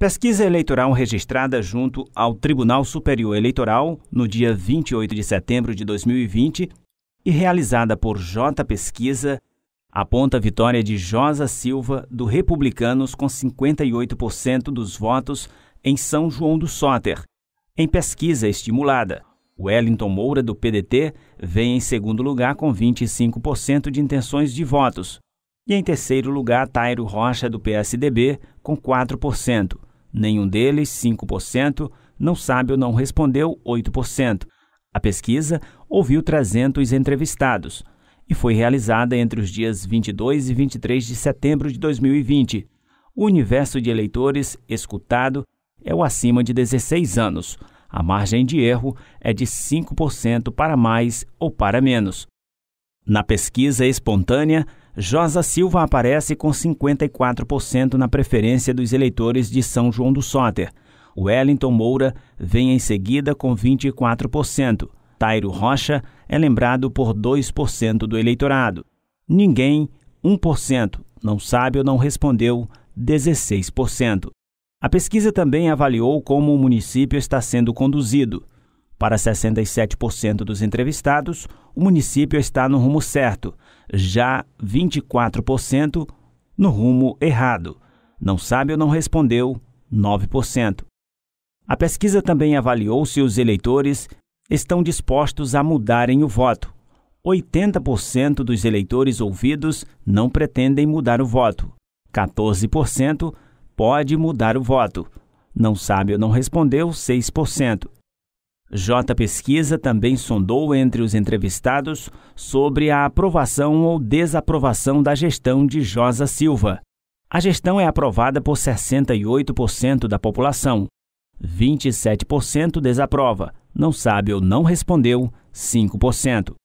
Pesquisa eleitoral registrada junto ao Tribunal Superior Eleitoral no dia 28 de setembro de 2020 e realizada por J Pesquisa aponta a vitória de Josa Silva do Republicanos com 58% dos votos em São João do Soter. Em pesquisa estimulada, Wellington Moura do PDT vem em segundo lugar com 25% de intenções de votos. E em terceiro lugar, Tairo Rocha do PSDB com 4%. Nenhum deles, 5%, não sabe ou não respondeu, 8%. A pesquisa ouviu 300 entrevistados e foi realizada entre os dias 22 e 23 de setembro de 2020. O universo de eleitores escutado é o acima de 16 anos. A margem de erro é de 5% para mais ou para menos. Na pesquisa espontânea, Josa Silva aparece com 54% na preferência dos eleitores de São João do Soter. Wellington Moura vem em seguida com 24%. Tairo Rocha é lembrado por 2% do eleitorado. Ninguém, 1%. Não sabe ou não respondeu, 16%. A pesquisa também avaliou como o município está sendo conduzido. Para 67% dos entrevistados, o município está no rumo certo, já 24% no rumo errado. Não sabe ou não respondeu, 9%. A pesquisa também avaliou se os eleitores estão dispostos a mudarem o voto. 80% dos eleitores ouvidos não pretendem mudar o voto. 14% pode mudar o voto. Não sabe ou não respondeu, 6%. J Pesquisa também sondou entre os entrevistados sobre a aprovação ou desaprovação da gestão de Josa Silva. A gestão é aprovada por 68% da população. 27% desaprova, não sabe ou não respondeu, 5%.